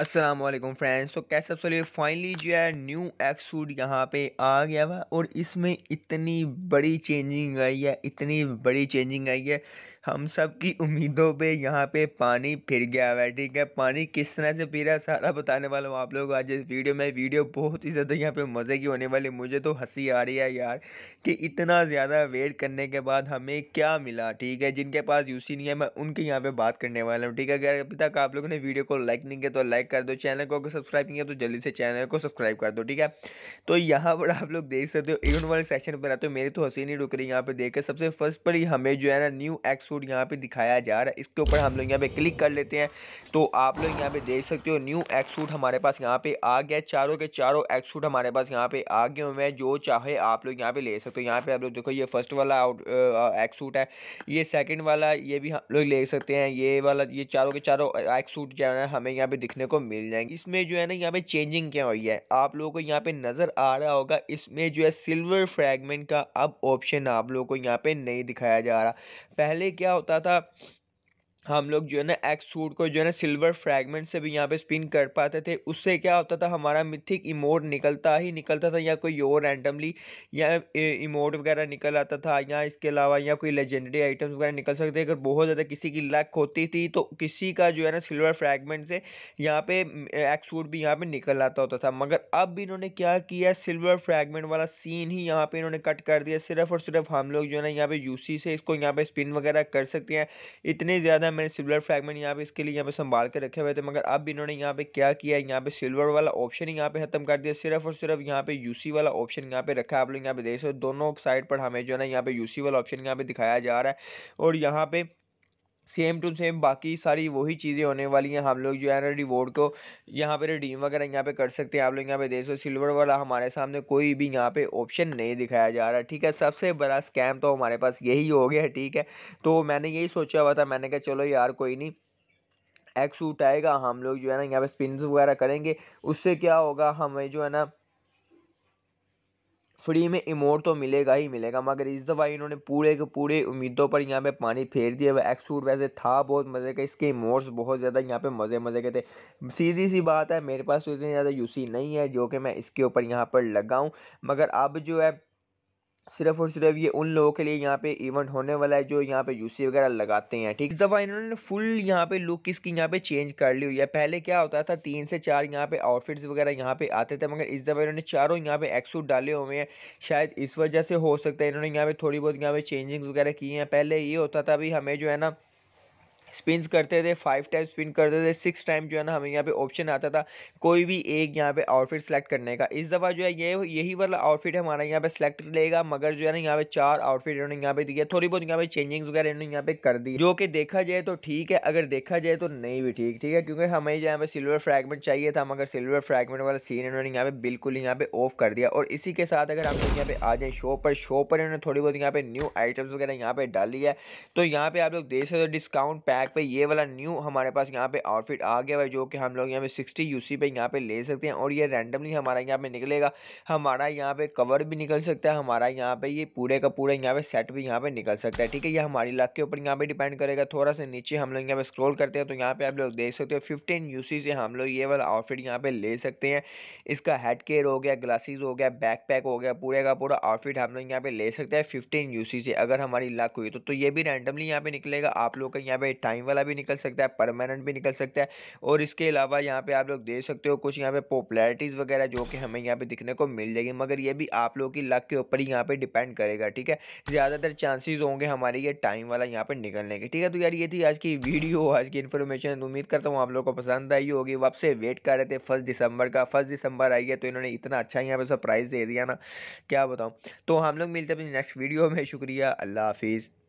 Aslam friends तो कैसे चलिए फाइनली जो है न्यू एक्स सूट यहाँ पे आ गया हुआ और इसमें इतनी बड़ी चेंजिंग आई है इतनी बड़ी चेंजिंग आई है हम सब की उम्मीदों पे यहाँ पे पानी फिर गया हुआ है ठीक है पानी किस तरह से रहा है सारा बताने वाला हूँ आप लोग आज इस वीडियो में वीडियो बहुत ही ज़्यादा यहाँ पे मज़े की होने वाली मुझे तो हंसी आ रही है यार कि इतना ज़्यादा वेट करने के बाद हमें क्या मिला ठीक है जिनके पास यू नहीं है मैं उनके यहाँ पर बात करने वाला हूँ ठीक है अगर अभी तक आप लोगों ने वीडियो को लाइक नहीं किया तो लाइक कर दो चैनल को अगर सब्सक्राइब नहीं किया तो जल्दी से चैनल को सब्सक्राइब कर दो ठीक है तो यहाँ पर आप लोग देख सकते हो इवेंट वाले सेक्शन पर आते हो मेरी तो हंसी नहीं रुक रही यहाँ पर देख सबसे फर्स्ट पर ही हमें जो है ना न्यू एक्स सूट यहाँ पे दिखाया जा रहा है इसके ऊपर हम लोग यहाँ पे क्लिक कर लेते हैं तो आप लोग यहाँ पे देख सकते हो न्यू एक्स सूट हमारे पास यहाँ पे आ गया चारों के चारों एक्स सूट हमारे पास यहाँ पे आ गए हुए हैं जो चाहे आप लोग यहाँ पे ले सकते हो यहाँ पे आप लोग देखो ये फर्स्ट वाला एक्स सूट है ये सेकेंड वाला ये भी हम लोग ले सकते हैं ये वाला ये चारों के चारों एक्स सूट जो है हमें यहाँ पे दिखने को मिल जाएंगे इसमें जो है ना यहाँ पे चेंजिंग क्या हुई है आप लोगों को यहाँ पे नज़र आ रहा होगा इसमें जो है सिल्वर फ्रेगमेंट का अब ऑप्शन आप लोगों को यहाँ पे नहीं दिखाया जा रहा पहले क्या होता था हम लोग जो है ना एक्स सूट को जो है ना सिल्वर फ्रैगमेंट से भी यहाँ पे स्पिन कर पाते थे उससे क्या होता था हमारा मिथिक इमोट निकलता ही निकलता था या कोई और रैंडमली या इमोट वगैरह निकल आता था या इसके अलावा या कोई लेजेंडरी आइटम्स वगैरह निकल सकते अगर बहुत ज़्यादा किसी की लक होती थी तो किसी का जो है ना सिल्वर फ्रैगमेंट से यहाँ पे एक्स सूट भी यहाँ पर निकल आता होता था मगर अब भी इन्होंने क्या किया सिल्वर फ्रैगमेंट वाला सीन ही यहाँ पर इन्होंने कट कर दिया सिर्फ और सिर्फ हम लोग जो है ना यहाँ पर यूसी से इसको यहाँ पर स्पिन वगैरह कर सकते हैं इतने ज़्यादा है मैंने सिल्वर फ्रैगमेंट यहाँ पे इसके लिए यहाँ पे संभाल के रखे हुए थे मगर अब इन्होंने यहाँ पे क्या किया है यहाँ पे सिल्वर वाला ऑप्शन यहाँ पे खत्म कर दिया सिर्फ और सिर्फ यहाँ पे यूसी वाला ऑप्शन यहाँ पे रखा है आप लोग यहाँ पे देख सकते हो दोनों साइड पर हमें जो है ना यहाँ पे यूसी वाला ऑप्शन यहाँ पे दिखाया जा रहा है और यहाँ पे सेम टू सेम बाकी सारी वही चीज़ें होने वाली हैं हम लोग जो है ना रिवॉर्ड को यहाँ पे रिडीम वगैरह यहाँ पे कर सकते हैं आप लोग यहाँ पे देख सो सिल्वर वाला हमारे सामने कोई भी यहाँ पे ऑप्शन नहीं दिखाया जा रहा है ठीक है सबसे बड़ा स्कैम तो हमारे पास यही हो गया ठीक है तो मैंने यही सोचा हुआ था मैंने कहा चलो यार कोई नहीं सूट आएगा हम लोग जो है ना यहाँ पे स्पिन वगैरह करेंगे उससे क्या होगा हमें जो है ना फ्री में इमोट तो मिलेगा ही मिलेगा मगर इस दफ़ा इन्होंने पूरे के पूरे उम्मीदों पर यहाँ पे पानी फेर दिया वह एक्सूट वैसे था बहुत मज़े का इसके इमोट्स बहुत ज़्यादा यहाँ पे मज़े मज़े के थे सीधी सी बात है मेरे पास तो इतनी ज़्यादा यूसी नहीं है जो कि मैं इसके ऊपर यहाँ पर लगाऊँ मगर अब जो है सिर्फ और सिर्फ ये उन लोगों के लिए यहाँ पे इवेंट होने वाला है जो यहाँ पे यूसी वगैरह लगाते हैं ठीक इस दफ़ा इन्होंने फुल यहाँ पे लुक इसकी यहाँ पे चेंज कर ली हुई है पहले क्या होता था तीन से चार यहाँ पे आउटफिट्स वगैरह यहाँ पे आते थे मगर इस दफ़ा इन्होंने चारों यहाँ पे एक्सूट डाले हुए हैं शायद इस वजह से हो सकता है इन्होंने यहाँ पे थोड़ी बहुत यहाँ पे चेंजिंग वगैरह की हैं पहले ये होता था भाई हमें जो है ना स्पिन करते थे फाइव टाइम स्पिन करते थे सिक्स टाइम जो है ना हमें यहाँ पे ऑप्शन आता था कोई भी एक यहाँ पे आउटफिट सेलेक्ट करने का इस दफ़ा जो है ये यही वाला आउटफिट हमारा यहाँ पे सेलेक्ट रहेगा मगर जो है ना यहाँ पे चार आउटफिट इन्होंने यहाँ पे दिया थोड़ी बहुत यहाँ पे चेंजिंग वगैरह इन्होंने यहाँ पे कर दी जो कि देखा जाए तो ठीक है अगर देखा जाए तो नहीं भी ठीक ठीक है क्योंकि हमें जो यहाँ पे सिल्वर फ्रेगमेंट चाहिए था मगर सिल्वर फ्रेगमेंट वाला सीन इन्होंने यहाँ पे बिल्कुल यहाँ पे ऑफ कर दिया और इसी के साथ अगर आप लोग यहाँ पे आ जाए शो पर शो पर इन्होंने थोड़ी बहुत यहाँ पे न्यू आइटम्स वगैरह यहाँ पे डाली है तो यहाँ पे आप लोग देख सकते हो डिस्काउंट पैक बैग पे ये वाला न्यू हमारे पास यहाँ पे आउटफिट आ गया भाई जो कि हम लोग यहाँ पे 60 यूसी पे यहाँ पे ले सकते हैं और ये रैंडमली हमारा यहाँ पे निकलेगा हमारा यहाँ पे कवर भी निकल सकता है हमारा यहाँ पे ये पूरे का पूरा यहाँ पे सेट भी यहाँ पे निकल सकता है ठीक है ये हमारी लक के ऊपर यहाँ पे डिपेंड करेगा थोड़ा सा नीचे हम लोग यहाँ पे स्क्रोल करते हैं तो यहाँ पे आप लोग देख सकते हो फिफ्टीन यू से हम लोग ये वाला आउटफिट यहाँ पे ले सकते हैं इसका हेड केयर हो गया ग्लासेज हो गया बैक पैक हो गया पूरे का पूरा आउटफिट हम लोग यहाँ पे ले सकते हैं फिफ्टीन यू से अगर हमारी लक हुई तो ये भी रैंडमली यहाँ पे निकलेगा आप लोग का यहाँ पे टाइम वाला भी निकल सकता है परमानेंट भी निकल सकता है और इसके अलावा यहाँ पे आप लोग देख सकते हो कुछ यहाँ पे पॉपुलरिटीज़ वगैरह जो कि हमें यहाँ पे दिखने को मिल जाएगी मगर ये भी आप लोगों की लक के ऊपर ही यहाँ पर डिपेंड करेगा ठीक है ज़्यादातर चांसेज होंगे हमारे ये टाइम वाला यहाँ पर निकलने के ठीक है तो यार ये थी आज की वीडियो आज की इन्फॉर्मेशन उम्मीद करता हूँ आप लोग को पसंद आई होगी वो आपसे वेट कर रहे थे फर्स्ट दिसंबर का फर्स्ट दिसंबर आई है तो इन्होंने इतना अच्छा यहाँ पर सरप्राइज़ दे दिया ना क्या बताऊँ तो हम लोग मिलते हैं अपनी नेक्स्ट वीडियो में शुक्रिया अल्लाह हाफिज़